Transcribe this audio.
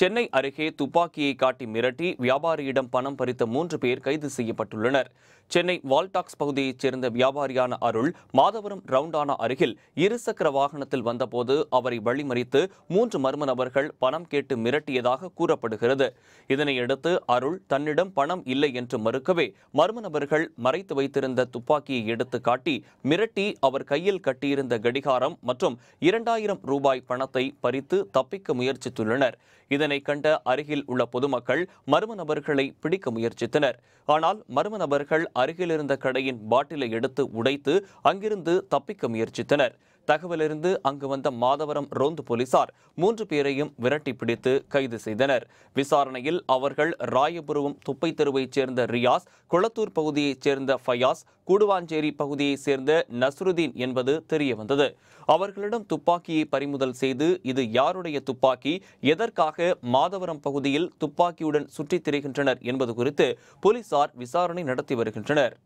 சென்னை அருகே துப்பாக்கியை காட்டி மிரட்டி வியாபாரியிடம் பணம் பறித்த மூன்று பேர் கைது செய்யப்பட்டுள்ளனர் சென்னை வால்டாக்ஸ் பகுதியைச் சேர்ந்த வியாபாரியான அருள் மாதவரம் ரவுண்டானா அருகில் இருசக்கர வாகனத்தில் வந்தபோது அவரை வழிமறித்து மூன்று மர்ம நபர்கள் பணம் கேட்டு மிரட்டியதாக கூறப்படுகிறது இதனையடுத்து அருள் தன்னிடம் பணம் இல்லை என்று மறுக்கவே மர்ம நபர்கள் மறைத்து வைத்திருந்த துப்பாக்கியை எடுத்து காட்டி மிரட்டி அவர் கையில் கட்டியிருந்த கடிகாரம் மற்றும் இரண்டாயிரம் ரூபாய் பணத்தை பறித்து தப்பிக்க முயற்சித்துள்ளனர் இதனை கண்ட அருகில் உள்ள பொதுமக்கள் மர்ம நபர்களை பிடிக்க முயற்சித்தனர் ஆனால் மர்ம நபர்கள் அருகிலிருந்த கடையின் பாட்டிலை எடுத்து உடைத்து அங்கிருந்து தப்பிக்க முயற்சித்தனர் தகவலிருந்து அங்கு வந்த மாதவரம் ரோந்து போலீசார் மூன்று பேரையும் விரட்டி பிடித்து கைது செய்தனர் விசாரணையில் அவர்கள் ராயபுரம் துப்பை தெருவைச் சேர்ந்த ரியாஸ் குளத்தூர் பகுதியைச் சேர்ந்த ஃபயாஸ் கூடுவாஞ்சேரி பகுதியைச் சேர்ந்த நஸ்ருதீன் என்பது தெரியவந்தது அவர்களிடம் துப்பாக்கியை பறிமுதல் செய்து இது யாருடைய துப்பாக்கி எதற்காக மாதவரம் பகுதியில் துப்பாக்கியுடன் சுற்றித் திரிகின்றனர் என்பது குறித்து போலீசார் விசாரணை நடத்தி வருகின்றனர்